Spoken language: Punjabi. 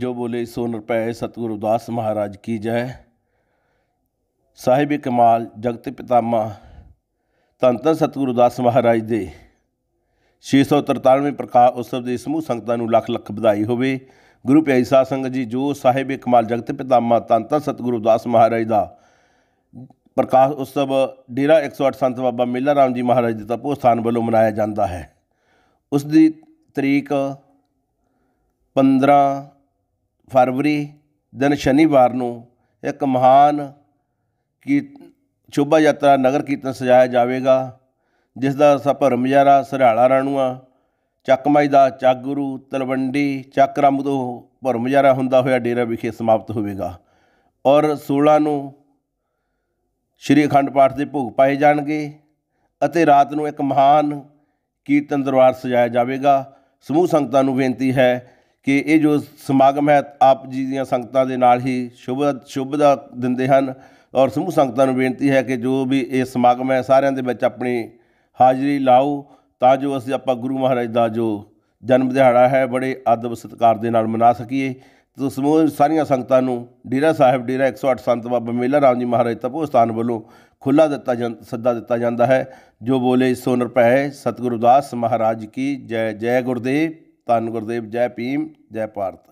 ਜੋ ਬੋਲੇ ਸੋ ਨਰਪੈ ਸਤਗੁਰੂ ਦਾਸ ਮਹਾਰਾਜ ਕੀ ਜੈ ਸਾਹਿਬੇ ਕਮਾਲ ਜਗਤ ਪਿਤਾਮਾ ਤਨ ਤਨ ਸਤਗੁਰੂ ਦਾਸ ਮਹਾਰਾਜ ਦੇ 643ਵੇਂ ਪ੍ਰਕਾਸ਼ ਉਤਸਵ ਦੇ ਸਮੂਹ ਸੰਗਤਾਂ ਨੂੰ ਲੱਖ ਲੱਖ ਵਧਾਈ ਹੋਵੇ ਗੁਰੂ ਪਿਆਰੀ ਸਾਧ ਸੰਗਤ ਜੀ ਜੋ ਸਾਹਿਬੇ ਕਮਾਲ ਜਗਤ ਪਿਤਾਮਾ ਤਨ ਤਨ ਸਤਗੁਰੂ ਦਾਸ ਮਹਾਰਾਜ ਦਾ ਪ੍ਰਕਾਸ਼ ਉਤਸਵ ਡੇਰਾ 108 ਸੰਤ ਬਾਬਾ ਮੇਲਾ ਰਾਮ ਜੀ ਮਹਾਰਾਜ ਦੇ ਤਪੋ ਸਥਾਨ ਵੱਲੋਂ ਮਨਾਇਆ ਜਾਂਦਾ ਹੈ ਉਸ ਦੀ ਤਰੀਕ 15 ਫਰਵਰੀ ਦਿਨ ਸ਼ਨੀਵਾਰ ਨੂੰ ਇੱਕ ਮਹਾਨ ਕੀ ਚੋਬਾ ਯਾਤਰਾ ਨਗਰ ਕੀਰਤਨ ਸਜਾਇਆ ਜਾਵੇਗਾ ਜਿਸ ਦਾ ਸਭ ਭਰਮਜਾਰਾ ਸਰਹਾਲਾ ਰਾਣੂਆ ਚੱਕਮਾਈ ਦਾ ਗੁਰੂ ਤਲਵੰਡੀ ਚੱਕਰਮ ਤੋਂ ਭਰਮਜਾਰਾ ਹੁੰਦਾ ਹੋਇਆ ਡੇਰਾ ਵਿਖੇ ਸਮਾਪਤ ਹੋਵੇਗਾ ਔਰ 16 ਨੂੰ ਸ਼੍ਰੀ ਅਖੰਡ ਪਾਠ ਦੇ ਭੋਗ ਪਾਏ ਜਾਣਗੇ ਅਤੇ ਰਾਤ ਨੂੰ ਇੱਕ ਮਹਾਨ ਕੀਰਤਨ ਦਰਬਾਰ ਸਜਾਇਆ ਜਾਵੇਗਾ ਸਮੂਹ ਸੰਗਤਾਂ ਨੂੰ ਬੇਨਤੀ ਹੈ ਕਿ ਇਹ ਜੋ ਸਮਾਗਮ ਹੈ ਆਪ ਜੀ ਦੀਆਂ ਸੰਗਤਾਂ ਦੇ ਨਾਲ ਹੀ ਸ਼ੁਭ ਸ਼ੁਭ ਦਾ ਦਿੰਦੇ ਹਨ ਔਰ ਸਮੂਹ ਸੰਗਤਾਂ ਨੂੰ ਬੇਨਤੀ ਹੈ ਕਿ ਜੋ ਵੀ ਇਹ ਸਮਾਗਮ ਹੈ ਸਾਰਿਆਂ ਦੇ ਵਿੱਚ ਆਪਣੀ ਹਾਜ਼ਰੀ ਲਾਓ ਤਾਂ ਜੋ ਅਸੀਂ ਆਪਾਂ ਗੁਰੂ ਮਹਾਰਾਜ ਦਾ ਜੋ ਜਨਮ ਦਿਹਾੜਾ ਹੈ ਬੜੇ ਆਦਬ ਸਤਕਾਰ ਦੇ ਨਾਲ ਮਨਾ ਸਕੀਏ ਤੋ ਸਮੂਹ ਸਾਰੀਆਂ ਸੰਗਤਾਂ ਨੂੰ ਡੇਰਾ ਸਾਹਿਬ ਡੇਰਾ 108 ਸੰਤ ਬਾਬਾ ਮੇਲਾ ਰਾਮ ਜੀ ਮਹਾਰਾਜ ਤਪੋ ਸਥਾਨ ਵੱਲੋਂ ਖੁੱਲਾ ਦਿੱਤਾ ਸੱਦਾ ਦਿੱਤਾ ਜਾਂਦਾ ਹੈ ਜੋ ਬੋਲੇ ਸੋਨਰ ਪੈ ਸਤਿਗੁਰੂ ਦਾਸ ਮਹਾਰਾਜ ਕੀ ਜੈ ਜੈ ਗੁਰਦੇਵ ਧੰਨ ਗੁਰਦੇਵ ਜੈ ਭੀਮ ਜੈ ਭਾਰਤ